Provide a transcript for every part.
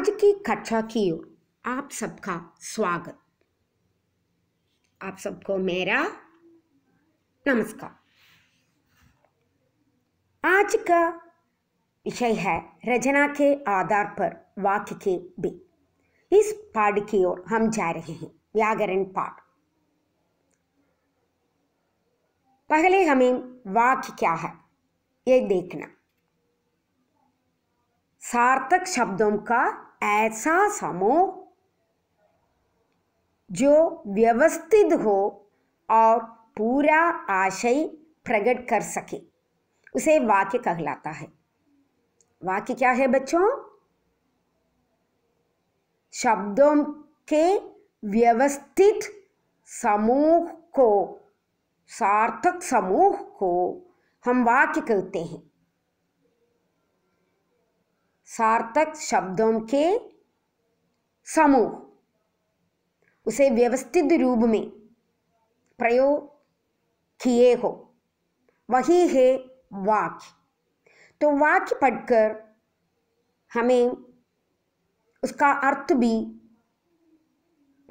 आज की कक्षा की ओर आप सबका स्वागत आप सबको मेरा नमस्कार आज का विषय है रचना के आधार पर वाक्य के बी इस पाठ की ओर हम जा रहे हैं व्याकरण पाठ पहले हमें वाक्य क्या है ये देखना सार्थक शब्दों का ऐसा समूह जो व्यवस्थित हो और पूरा आशय प्रकट कर सके उसे वाक्य कहलाता है वाक्य क्या है बच्चों शब्दों के व्यवस्थित समूह को सार्थक समूह को हम वाक्य कहते हैं सार्थक शब्दों के समूह उसे व्यवस्थित रूप में प्रयोग किए हो वही है वाक्य तो वाक्य पढ़कर हमें उसका अर्थ भी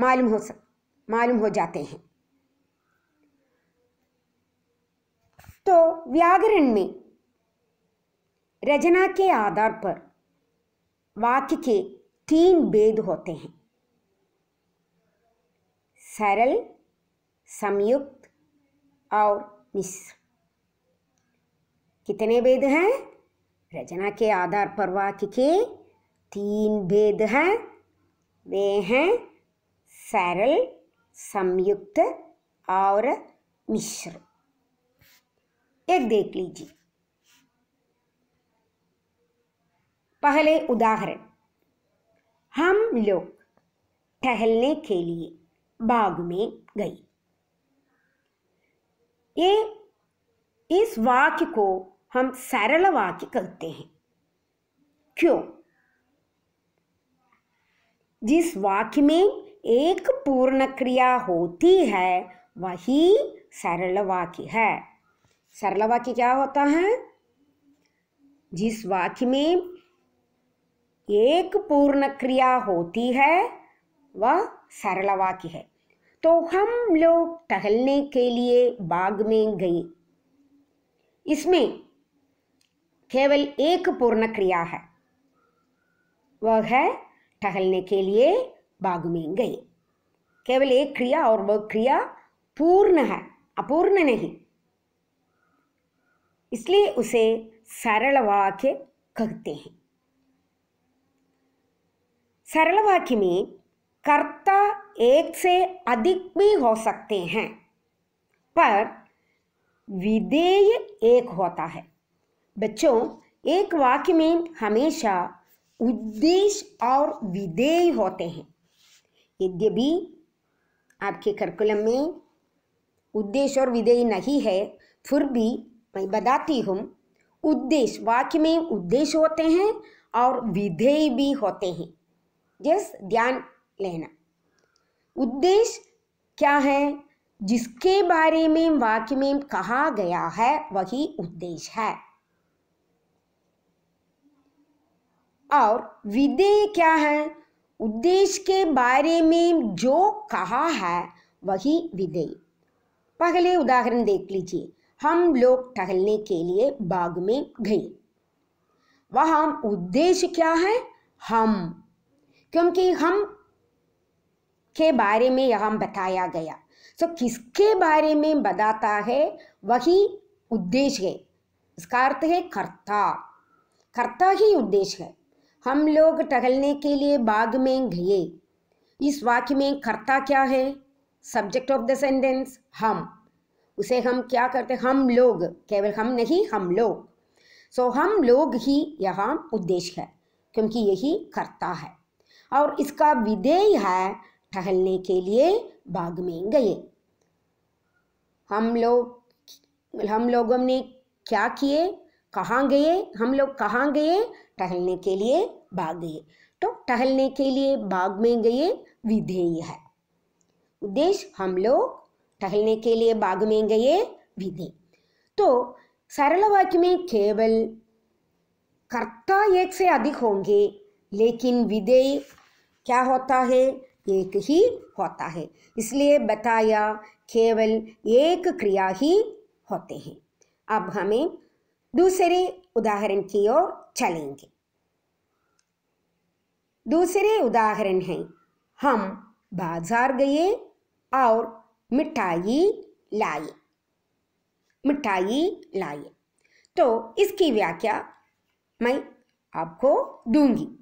मालूम हो सक मालूम हो जाते हैं तो व्याकरण में रचना के आधार पर वाक्य के तीन भेद होते हैं सरल संयुक्त और मिश्र कितने भेद हैं रचना के आधार पर वाक्य के तीन भेद हैं वे हैं सरल संयुक्त और मिश्र एक देख लीजिए पहले उदाहरण हम लोग टहलने के लिए बाग में गई ये इस वाक्य को हम सरल वाक्य कहते हैं क्यों जिस वाक्य में एक पूर्ण क्रिया होती है वही सरल वाक्य है सरल वाक्य क्या होता है जिस वाक्य में एक पूर्ण क्रिया होती है वह सरल वाक्य है तो हम लोग टहलने के लिए बाग में गए इसमें केवल एक पूर्ण क्रिया है वह है टहलने के लिए बाग में गए केवल एक क्रिया और वह क्रिया पूर्ण है अपूर्ण नहीं इसलिए उसे सरल वाक्य कहते हैं सरल वाक्य में कर्ता एक से अधिक भी हो सकते हैं पर विधेय एक होता है बच्चों एक वाक्य में हमेशा उद्देश्य और विधेय होते हैं यद्यपि आपके करिकुलम में उद्देश्य और विधेय नहीं है फिर भी मैं बताती हूँ उद्देश्य वाक्य में उद्देश्य होते हैं और विधेय भी होते हैं जस्ट ध्यान लेना उद्देश्य क्या है जिसके बारे में वाक्य में कहा गया है वही उद्देश्य है और विधेय क्या है उद्देश्य के बारे में जो कहा है वही विधेय पहले उदाहरण देख लीजिए हम लोग टहलने के लिए बाग में गए वहां उद्देश्य क्या है हम क्योंकि हम के बारे में यहाँ बताया गया सो so, किसके बारे में बताता है वही उद्देश्य है इसका अर्थ है कर्ता कर्ता ही उद्देश्य है हम लोग टहलने के लिए बाग में गए इस वाक्य में कर्ता क्या है सब्जेक्ट ऑफ द सेंटेंस हम उसे हम क्या करते हम लोग केवल हम नहीं हम लोग सो so, हम लोग ही यहाँ उद्देश्य है क्योंकि यही कर्ता है और इसका विधेय है टहलने के लिए बाग में गए हम लोग हम लोगों ने क्या किए कहाँ गए हम लोग कहाँ गए टहलने के लिए बाग गए तो टहलने के लिए बाग में गए विधेय है उद्देश्य हम लोग टहलने के लिए बाग में गए विधेय तो सरल वाक्य में केवल कर्ता एक से अधिक होंगे लेकिन विधेय क्या होता है एक ही होता है इसलिए बताया केवल एक क्रिया ही होते हैं अब हमें दूसरे उदाहरण की ओर चलेंगे दूसरे उदाहरण है हम बाजार गए और मिठाई लाए मिठाई लाए तो इसकी व्याख्या मैं आपको दूंगी